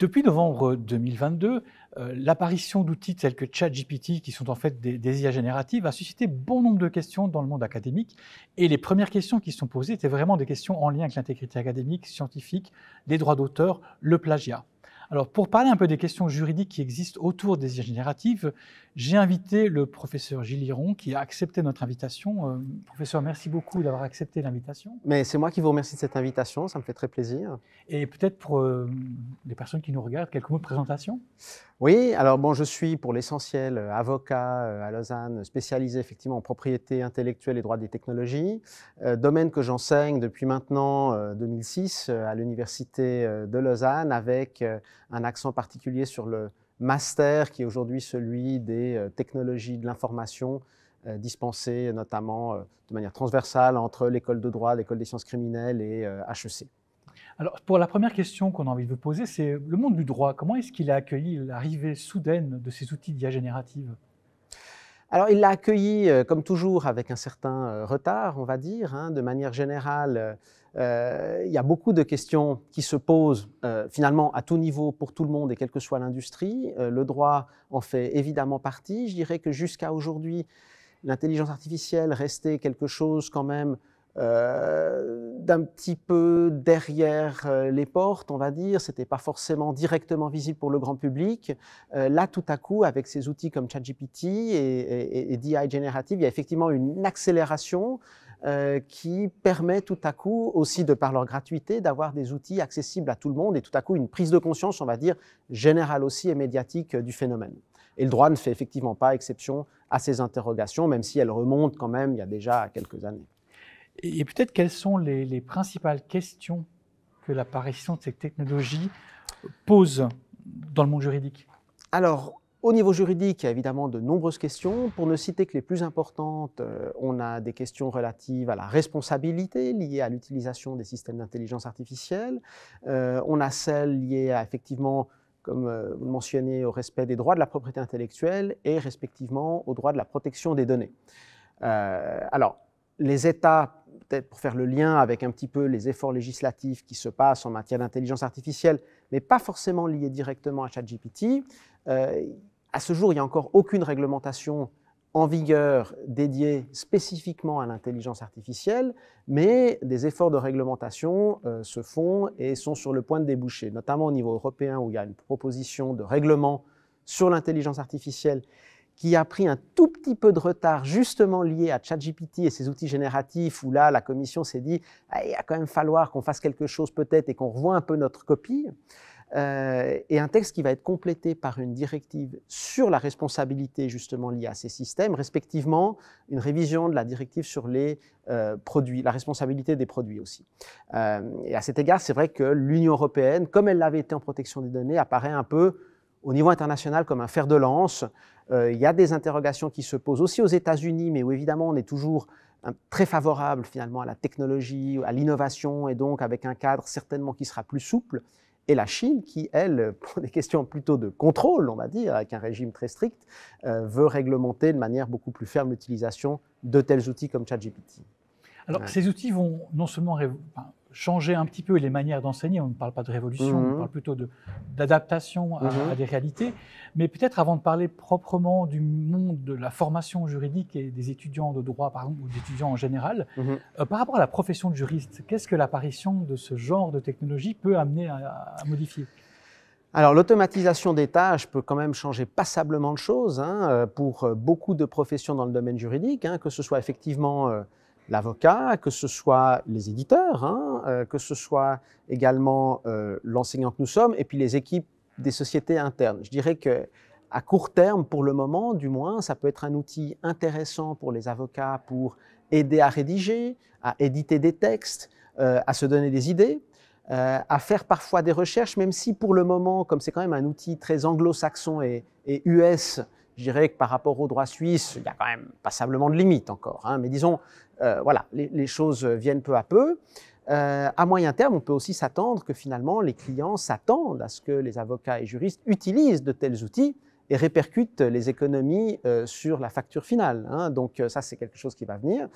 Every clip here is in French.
Depuis novembre 2022, euh, l'apparition d'outils tels que ChatGPT, qui sont en fait des, IA génératives, a suscité bon nombre de questions dans le monde académique. Et les premières questions qui sont posées étaient vraiment des questions en lien avec l'intégrité académique, scientifique, des droits d'auteur, le plagiat. Alors, pour parler un peu des questions juridiques qui existent autour des IA génératives, j'ai invité le professeur Gilles Liron qui a accepté notre invitation. Euh, professeur, merci beaucoup d'avoir accepté l'invitation. Mais c'est moi qui vous remercie de cette invitation, ça me fait très plaisir. Et peut-être pour euh, les personnes qui nous regardent, quelques mots de présentation oui, alors bon, je suis pour l'essentiel euh, avocat euh, à Lausanne, spécialisé effectivement en propriété intellectuelle et droits des technologies, euh, domaine que j'enseigne depuis maintenant 2006 à l'université de Lausanne avec un accent particulier sur le master qui est aujourd'hui celui des technologies de l'information dispensées notamment de manière transversale entre l'école de droit, l'école des sciences criminelles et HEC. Alors, pour la première question qu'on a envie de vous poser, c'est le monde du droit. Comment est-ce qu'il a accueilli l'arrivée soudaine de ces outils d'IA générative alors, il l'a accueilli, euh, comme toujours, avec un certain euh, retard, on va dire. Hein. de manière générale, euh, il y a beaucoup de questions qui se posent finalement à tout niveau pour tout le monde et quelle que soit l'industrie. le droit en fait évidemment partie. Je dirais que jusqu'à aujourd'hui, l'intelligence artificielle restait quelque chose quand même euh, d'un petit peu derrière euh, les portes, on va dire. C'était pas forcément directement visible pour le grand public. Euh, là, tout à coup, avec ces outils comme ChatGPT et, et, DI générative, il y a effectivement une accélération qui permet tout à coup, aussi de par leur gratuité, d'avoir des outils accessibles à tout le monde et tout à coup une prise de conscience, on va dire, générale aussi et médiatique du phénomène. Et le droit ne fait effectivement pas exception à ces interrogations, même si elles remontent quand même il y a déjà quelques années. Et, peut-être quelles sont les, principales questions que l'apparition de ces technologies pose dans le monde juridique Alors, au niveau juridique, il y a évidemment de nombreuses questions. Pour ne citer que les plus importantes, euh, on a des questions relatives à la responsabilité liée à l'utilisation des systèmes d'intelligence artificielle. Euh, on a celles liées à effectivement comme euh, vous le mentionnez, au respect des droits de la propriété intellectuelle et respectivement au droit de la protection des données. alors, les États peut-être pour faire le lien avec un petit peu les efforts législatifs qui se passent en matière d'intelligence artificielle, mais pas forcément liés directement à ChatGPT. Euh, à ce jour, il n'y a encore aucune réglementation en vigueur dédiée spécifiquement à l'intelligence artificielle, mais des efforts de réglementation euh, se font et sont sur le point de déboucher, notamment au niveau européen où il y a une proposition de règlement sur l'intelligence artificielle qui a pris un tout petit peu de retard justement lié à ChatGPT et ses outils génératifs, où là, la commission s'est dit, ah, il va quand même falloir qu'on fasse quelque chose peut-être et qu'on revoie un peu notre copie. Euh, et un texte qui va être complété par une directive sur la responsabilité justement liée à ces systèmes, respectivement une révision de la directive sur les euh, produits, la responsabilité des produits aussi. Euh, et à cet égard, c'est vrai que l'Union européenne, comme elle l'avait été en protection des données, apparaît un peu au niveau international comme un fer de lance. Euh, il y a des interrogations qui se posent aussi aux États-Unis, mais où évidemment on est toujours hein, très favorable finalement à la technologie, à l'innovation, et donc avec un cadre certainement qui sera plus souple. Et la Chine, qui elle, euh, pour des questions plutôt de contrôle, on va dire, avec un régime très strict, euh, veut réglementer de manière beaucoup plus ferme l'utilisation de tels outils comme ChatGPT. Alors, ces outils vont non seulement changer un petit peu les manières d'enseigner. On ne parle pas de révolution, on mhm. parle plutôt d'adaptation mhm. à, des réalités. Mais peut-être avant de parler proprement du monde de la formation juridique et des étudiants de droit, par exemple, ou d'étudiants en général, mhm. euh, par rapport à la profession de juriste, qu'est-ce que l'apparition de ce genre de technologie peut amener à, modifier alors l'automatisation des tâches peut quand même changer passablement de choses hein, euh, pour euh, beaucoup de professions dans le domaine juridique, hein, que ce soit effectivement l'avocat, que ce soit les éditeurs, hein, euh, que ce soit également euh, l'enseignant que nous sommes, et puis les équipes des sociétés internes. Je dirais que à court terme, pour le moment du moins, ça peut être un outil intéressant pour les avocats pour aider à rédiger, à éditer des textes, euh, à se donner des idées, à faire parfois des recherches, même si pour le moment, comme c'est quand même un outil très anglo-saxon et US, je dirais que par rapport au droit suisse, il y a quand même passablement de limites encore. Hein. mais disons, euh, voilà, les, choses viennent peu à peu. Euh, à moyen terme, on peut aussi s'attendre que finalement les clients s'attendent à ce que les avocats et juristes utilisent de tels outils et répercutent les économies euh, sur la facture finale. Hein. Donc ça, c'est quelque chose qui va venir.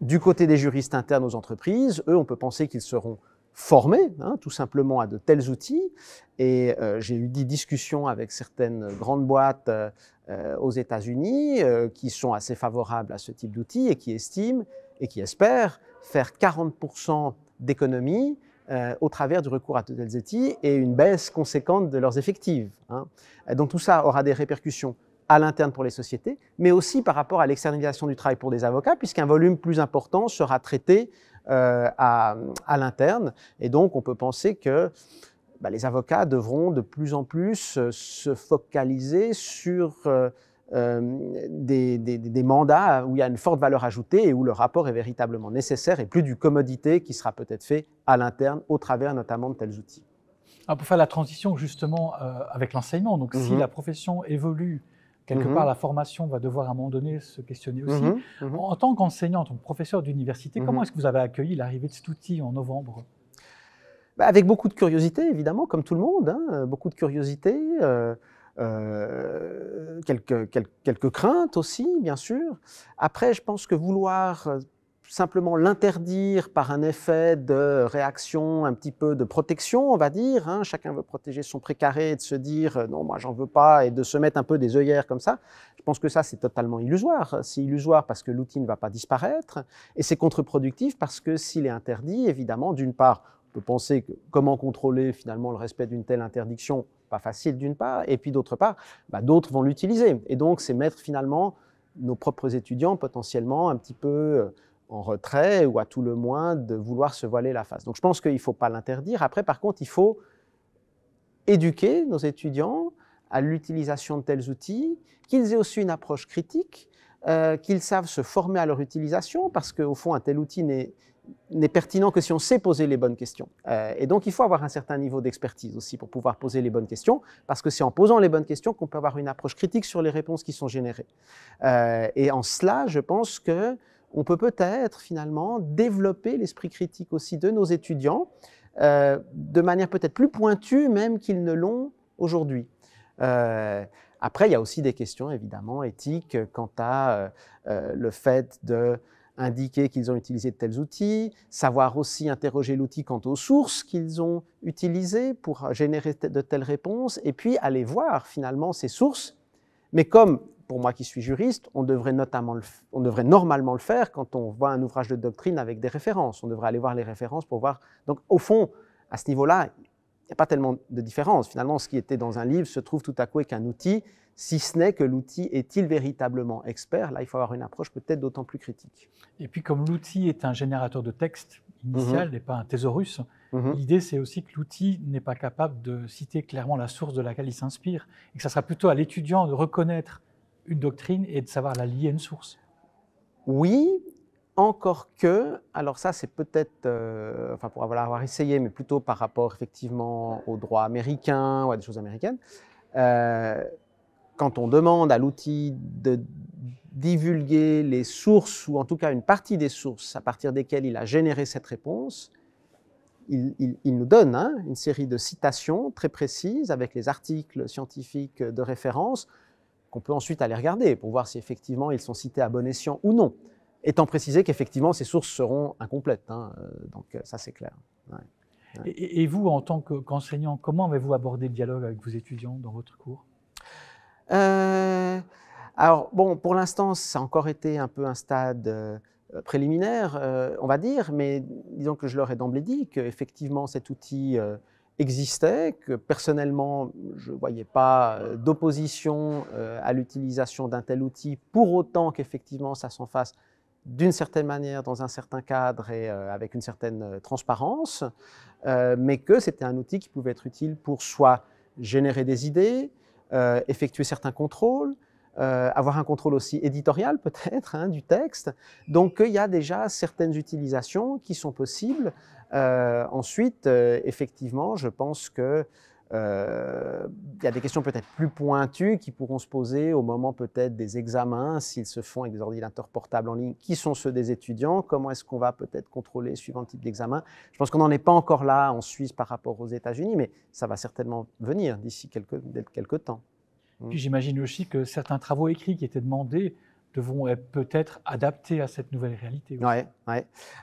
du côté des juristes internes aux entreprises, eux, on peut penser qu'ils seront formés, hein, tout simplement, à de tels outils. Et euh, j'ai eu des discussions avec certaines grandes boîtes euh, euh, aux États-Unis qui sont assez favorables à ce type d'outils et qui estiment et qui espèrent faire 40% d'économies au travers du recours à de tels outils et une baisse conséquente de leurs effectifs. Hein. Donc tout ça aura des répercussions à l'interne pour les sociétés, mais aussi par rapport à l'externalisation du travail pour des avocats, puisqu'un volume plus important sera traité euh, à, l'interne. Et donc, on peut penser que bah, les avocats devront de plus en plus euh, se focaliser sur euh, des, mandats où il y a une forte valeur ajoutée et où le rapport est véritablement nécessaire et plus du commodité qui sera peut-être fait à l'interne au travers notamment de tels outils. Ah, pour faire la transition justement avec l'enseignement, donc si mhm. la profession évolue Quelque mhm. part, la formation va devoir à un moment donné se questionner aussi. Mhm. Mhm. En, tant qu'enseignant, en tant que professeur d'université, comment est-ce que vous avez accueilli l'arrivée de cet outil en novembre bah, Avec beaucoup de curiosité, évidemment, comme tout le monde, hein, beaucoup de curiosité. Euh, euh, quelques, quelques, craintes aussi, bien sûr. Après, je pense que vouloir euh, simplement l'interdire par un effet de réaction, un petit peu de protection, on va dire. Hein. Chacun veut protéger son précaré et de se dire euh, non, moi j'en veux pas et de se mettre un peu des œillères comme ça. Je pense que ça c'est totalement illusoire. C'est illusoire parce que l'outil ne va pas disparaître et c'est contre-productif parce que s'il est interdit, évidemment, d'une part, on peut penser que comment contrôler finalement le respect d'une telle interdiction Pas facile d'une part, et puis d'autre part, bah, d'autres vont l'utiliser. Et donc c'est mettre finalement nos propres étudiants potentiellement un petit peu euh, en retrait ou à tout le moins de vouloir se voiler la face. Donc je pense qu'il ne faut pas l'interdire. Après, par contre, il faut éduquer nos étudiants à l'utilisation de tels outils, qu'ils aient aussi une approche critique, euh, qu'ils savent se former à leur utilisation, parce qu'au fond, un tel outil n'est pertinent que si on sait poser les bonnes questions. Euh, et donc, il faut avoir un certain niveau d'expertise aussi pour pouvoir poser les bonnes questions, parce que c'est en posant les bonnes questions qu'on peut avoir une approche critique sur les réponses qui sont générées. Euh, et en cela, je pense que on peut peut-être finalement développer l'esprit critique aussi de nos étudiants, euh, de manière peut-être plus pointue même qu'ils ne l'ont aujourd'hui. Euh, après, il y a aussi des questions évidemment éthiques quant à euh, le fait de qu'ils ont utilisé de tels outils, savoir aussi interroger l'outil quant aux sources qu'ils ont utilisées pour générer de telles réponses, et puis aller voir finalement ces sources. Mais comme pour moi qui suis juriste, on devrait, notamment on devrait normalement le faire quand on voit un ouvrage de doctrine avec des références. On devrait aller voir les références pour voir. Donc, au fond, à ce niveau-là, il n'y a pas tellement de différence. Finalement, ce qui était dans un livre se trouve tout à coup avec un outil, si ce n'est que l'outil est-il véritablement expert. Là, il faut avoir une approche peut-être d'autant plus critique. Et puis, comme l'outil est un générateur de texte initial n'est mhm. pas un thésaurus, mhm. l'idée c'est aussi que l'outil n'est pas capable de citer clairement la source de laquelle il s'inspire et que ça sera plutôt à l'étudiant de reconnaître une doctrine et de savoir la lier à une source. Oui, encore que, alors ça c'est peut-être, euh, enfin pour avoir, essayé, mais plutôt par rapport effectivement au droit américain ou à des choses américaines, euh, quand on demande à l'outil de divulguer les sources, ou en tout cas une partie des sources à partir desquelles il a généré cette réponse, il, nous donne hein, une série de citations très précises avec les articles scientifiques de référence on peut ensuite aller regarder pour voir si effectivement ils sont cités à bon escient ou non, étant précisé qu'effectivement ces sources seront incomplètes. Hein, euh, donc euh, ça c'est clair. Et, vous, en tant qu'enseignant, comment avez-vous abordé le dialogue avec vos étudiants dans votre cours euh, Alors bon, pour l'instant, ça a encore été un peu un stade préliminaire, on va dire, mais disons que je leur ai d'emblée dit qu'effectivement cet outil existait, que personnellement, je ne voyais pas euh, d'opposition euh, à l'utilisation d'un tel outil, pour autant qu'effectivement ça s'en fasse d'une certaine manière, dans un certain cadre et euh, avec une certaine transparence, mais que c'était un outil qui pouvait être utile pour soit générer des idées, effectuer certains contrôles, euh, avoir un contrôle aussi éditorial peut-être hein, du texte. Donc il y a déjà certaines utilisations qui sont possibles. Euh, ensuite, euh, effectivement, je pense qu'il y a des questions peut-être plus pointues qui pourront se poser au moment peut-être des examens, s'ils se font avec des ordinateurs portables en ligne, qui sont ceux des étudiants, comment est-ce qu'on va peut-être contrôler suivant type d'examen. Je pense qu'on n'en est pas encore là en Suisse par rapport aux États-Unis, mais ça va certainement venir d'ici quelques, quelques temps. Mm. Puis j'imagine aussi que certains travaux écrits qui étaient demandés devront être peut-être adaptés à cette nouvelle réalité. Ouais,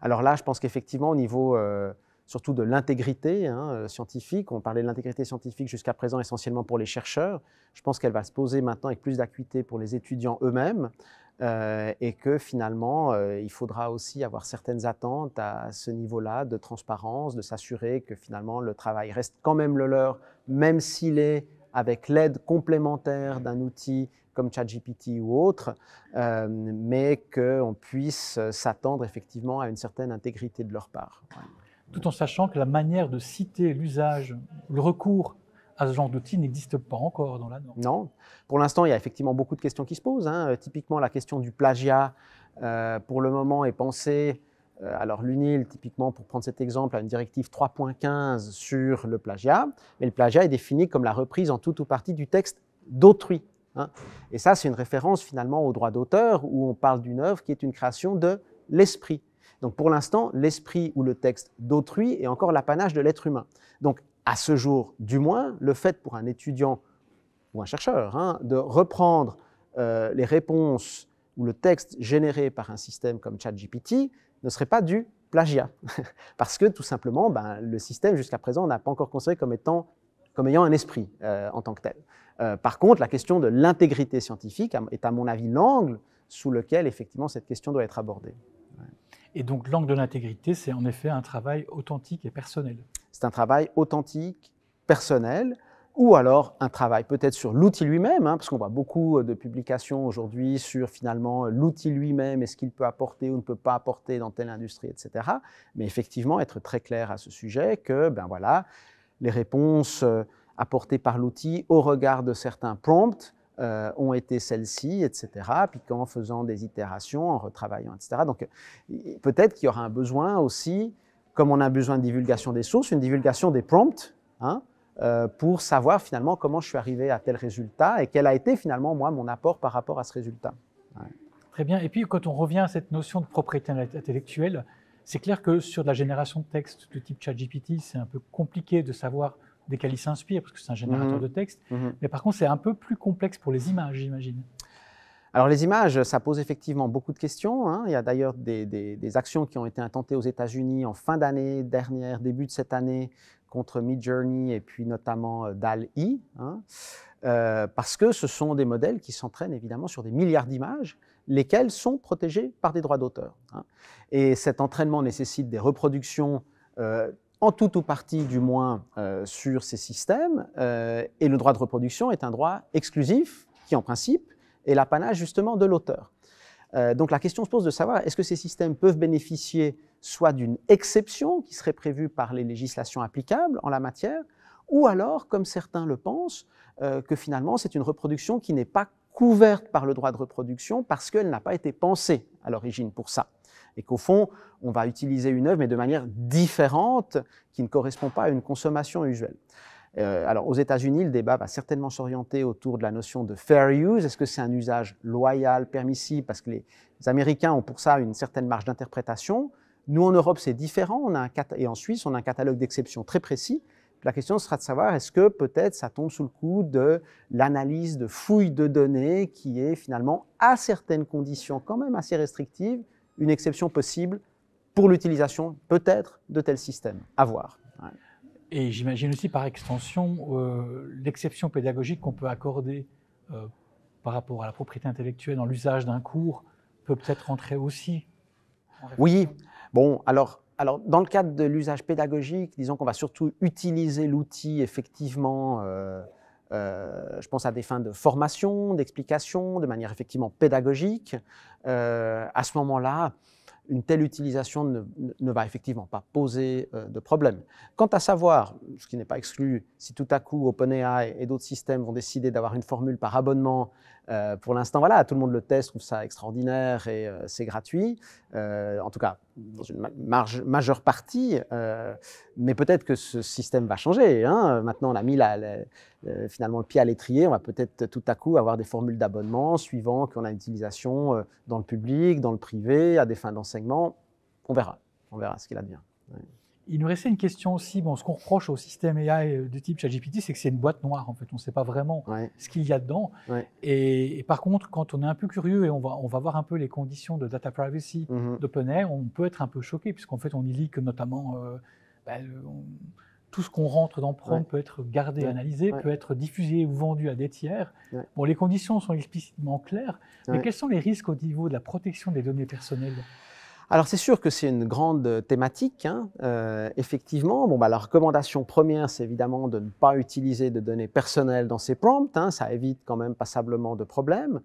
Alors là, je pense qu'effectivement, au niveau euh, surtout de l'intégrité hein, euh, scientifique, on parlait de l'intégrité scientifique jusqu'à présent essentiellement pour les chercheurs, je pense qu'elle va se poser maintenant avec plus d'acuité pour les étudiants eux-mêmes. Euh, et que finalement, il faudra aussi avoir certaines attentes à ce niveau-là de transparence, de s'assurer que finalement le travail reste quand même le leur, même s'il est avec l'aide complémentaire d'un outil comme ChatGPT ou autre, euh, mais qu'on puisse s'attendre effectivement à une certaine intégrité de leur part. Tout en sachant que la manière de citer l'usage, le recours à ce genre d'outils n'existe pas encore dans la norme. Non. Pour l'instant, il y a effectivement beaucoup de questions qui se posent. Hein. Euh, typiquement, la question du plagiat, euh, pour le moment, est pensée euh, alors l'UNIL, typiquement, pour prendre cet exemple, a une directive 3.15 sur le plagiat, mais le plagiat est défini comme la reprise en tout ou partie du texte d'autrui. Hein. Et ça, c'est une référence finalement au droit d'auteur, où on parle d'une œuvre qui est une création de l'esprit. Donc pour l'instant, l'esprit ou le texte d'autrui est encore l'apanage de l'être humain. Donc à ce jour, du moins, le fait pour un étudiant ou un chercheur hein, de reprendre euh, les réponses ou le texte généré par un système comme ChatGPT, ne serait pas du plagiat. Parce que tout simplement, ben, le système jusqu'à présent n'a pas encore considéré comme, comme ayant un esprit euh, en tant que tel. Euh, par contre, la question de l'intégrité scientifique est à mon avis l'angle sous lequel effectivement cette question doit être abordée. Et donc l'angle de l'intégrité, c'est en effet un travail authentique et personnel. C'est un travail authentique, personnel, ou alors un travail peut-être sur l'outil lui-même, hein, parce qu'on voit beaucoup euh, de publications aujourd'hui sur finalement euh, l'outil lui-même et ce qu'il peut apporter ou ne peut pas apporter dans telle industrie, etc. Mais effectivement, être très clair à ce sujet que ben voilà, les réponses euh, apportées par l'outil au regard de certains prompts ont été celles-ci, etc. Puis qu'en faisant des itérations, en retravaillant, etc. Donc peut-être qu'il y aura un besoin aussi, comme on a besoin de divulgation des sources, une divulgation des prompts. Hein, euh, pour savoir finalement comment je suis arrivé à tel résultat et quel a été finalement moi mon apport par rapport à ce résultat. Très bien. Et puis quand on revient à cette notion de propriété intellectuelle, c'est clair que sur de la génération de texte de type ChatGPT, c'est un peu compliqué de savoir desquels il s'inspire parce que c'est un générateur mmh. de texte. Mmh. Mais par contre, c'est un peu plus complexe pour les images, j'imagine. Alors les images, ça pose effectivement beaucoup de questions. Hein. Il y a d'ailleurs des, actions qui ont été intentées aux États-Unis en fin d'année dernière, début de cette année, contre Midjourney et puis notamment euh, dal e hein, euh, parce que ce sont des modèles qui s'entraînent évidemment sur des milliards d'images, lesquelles sont protégées par des droits d'auteur. Hein. Et cet entraînement nécessite des reproductions euh, en tout ou partie du moins sur ces systèmes, et le droit de reproduction est un droit exclusif qui en principe est l'apanage justement de l'auteur. donc la question se pose de savoir est-ce que ces systèmes peuvent bénéficier soit d'une exception qui serait prévue par les législations applicables en la matière, ou alors, comme certains le pensent, euh, que finalement c'est une reproduction qui n'est pas couverte par le droit de reproduction parce qu'elle n'a pas été pensée à l'origine pour ça. Et qu'au fond, on va utiliser une œuvre, mais de manière différente, qui ne correspond pas à une consommation usuelle. Euh, alors, aux États-Unis, le débat va certainement s'orienter autour de la notion de fair use. Est-ce que c'est un usage loyal, permissible Parce que les Américains ont pour ça une certaine marge d'interprétation. Nous, en Europe, c'est différent. On a un, et en Suisse, on a un catalogue d'exceptions très précis. La question sera de savoir est-ce que peut-être ça tombe sous le coup de l'analyse de fouilles de données qui est finalement, à certaines conditions quand même assez restrictives, une exception possible pour l'utilisation peut-être de tels systèmes À voir. Et j'imagine aussi par extension euh, l'exception pédagogique qu'on peut accorder euh, par rapport à la propriété intellectuelle dans l'usage d'un cours peut peut-être rentrer aussi. Oui, Bon, alors, alors dans le cadre de l'usage pédagogique, disons qu'on va surtout utiliser l'outil effectivement. Euh, euh, je pense à des fins de formation, d'explication, de manière effectivement pédagogique. Euh, à ce moment-là, une telle utilisation ne, va effectivement pas poser de problème. Quant à savoir, ce qui n'est pas exclu, si tout à coup OpenAI et d'autres systèmes vont décider d'avoir une formule par abonnement euh, pour l'instant, voilà, tout le monde le teste, trouve ça extraordinaire et euh, c'est gratuit. Euh, en tout cas, dans une majeure partie. mais peut-être que ce système va changer. Hein. Maintenant, on a mis finalement le pied à l'étrier. On va peut-être tout à coup avoir des formules d'abonnement suivant qu'on a une utilisation dans le public, dans le privé, à des fins d'enseignement. On verra. On verra ce qu'il advient. Il nous restait une question aussi. Bon, ce qu'on reproche au système AI euh, de type ChatGPT, c'est que c'est une boîte noire. En fait, on ne sait pas vraiment ce qu'il y a dedans. Et, par contre, quand on est un peu curieux et on va, on va voir un peu les conditions de data privacy mm d'OpenAI, on peut être un peu choqué puisqu'en fait, on y lit que notamment euh, bah, tout ce qu'on rentre dans Prompt peut être gardé, analysé, peut être diffusé ou vendu à des tiers. Bon, les conditions sont explicitement claires, mais quels sont les risques au niveau de la protection des données personnelles alors c'est sûr que c'est une grande thématique, hein, euh, effectivement. Bon, bah, la recommandation première, c'est évidemment de ne pas utiliser de données personnelles dans ces prompts. Hein. ça évite quand même passablement de problèmes.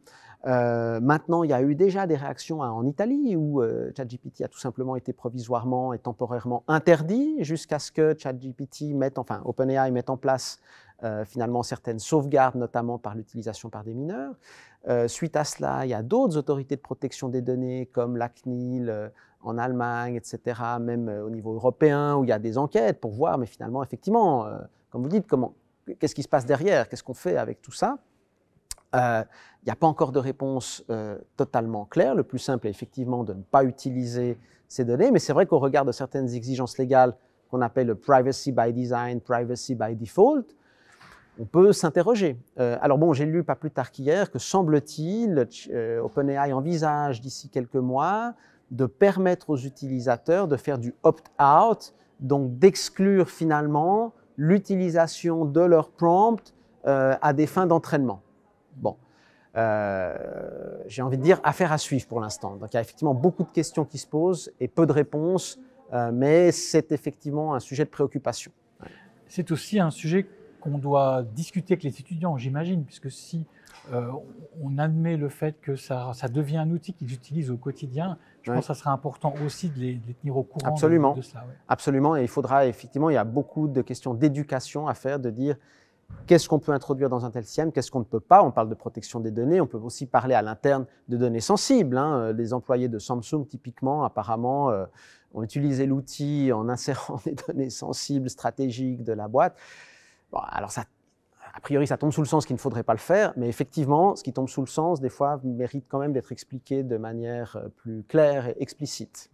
Euh, maintenant, il y a eu déjà des réactions en Italie où euh, ChatGPT a tout simplement été provisoirement et temporairement interdit jusqu'à ce que ChatGPT mette, enfin OpenAI mette en place euh, finalement certaines sauvegardes, notamment par l'utilisation par des mineurs. Euh, suite à cela, il y a d'autres autorités de protection des données comme la CNIL euh, en Allemagne, etc., même au niveau européen, où il y a des enquêtes pour voir, mais finalement, effectivement, comme vous dites, qu'est-ce qui se passe derrière, qu'est-ce qu'on fait avec tout ça. Il n'y a pas encore de réponse totalement claire. Le plus simple est effectivement de ne pas utiliser ces données, mais c'est vrai qu'au regard de certaines exigences légales qu'on appelle le privacy by design, privacy by default, on peut s'interroger. Euh, alors bon, j'ai lu pas plus tard qu'hier que semble-t-il, euh, OpenAI envisage d'ici quelques mois de permettre aux utilisateurs de faire du opt-out, donc d'exclure finalement l'utilisation de leur prompt euh, à des fins d'entraînement. Bon, j'ai envie de dire affaire à suivre pour l'instant. Donc il y a effectivement beaucoup de questions qui se posent et peu de réponses, mais c'est effectivement un sujet de préoccupation. C'est aussi un sujet on doit discuter avec les étudiants, j'imagine, puisque si euh, on admet le fait que ça, ça devient un outil qu'ils utilisent au quotidien, je pense que ça sera important aussi de les, tenir au courant Absolument. De, ça, Absolument, et il faudra effectivement, il y a beaucoup de questions d'éducation à faire, de dire qu'est-ce qu'on peut introduire dans un tel SIEM, qu'est-ce qu'on ne peut pas. On parle de protection des données, on peut aussi parler à l'interne de données sensibles. Hein. Euh, les employés de Samsung, typiquement, apparemment, euh, ont utilisé l'outil en insérant des données sensibles, stratégiques de la boîte alors ça, a priori, ça tombe sous le sens qu'il ne faudrait pas le faire, mais effectivement, ce qui tombe sous le sens, des fois, mérite quand même d'être expliqué de manière euh, plus claire et explicite.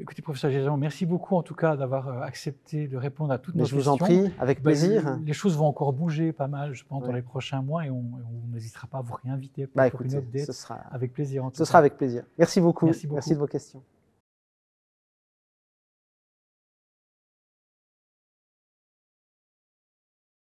Écoutez, professeur Géjean, merci beaucoup en tout cas d'avoir euh, accepté de répondre à toutes nos questions. Je vous en prie, avec bah, plaisir. Euh, les, choses vont encore bouger pas mal, je pense, dans les prochains mois et on, n'hésitera pas à vous réinviter pour, bah, écoutez, une Ce sera avec plaisir. En tout ce sera avec plaisir. Merci beaucoup. Merci, beaucoup. merci de vos questions.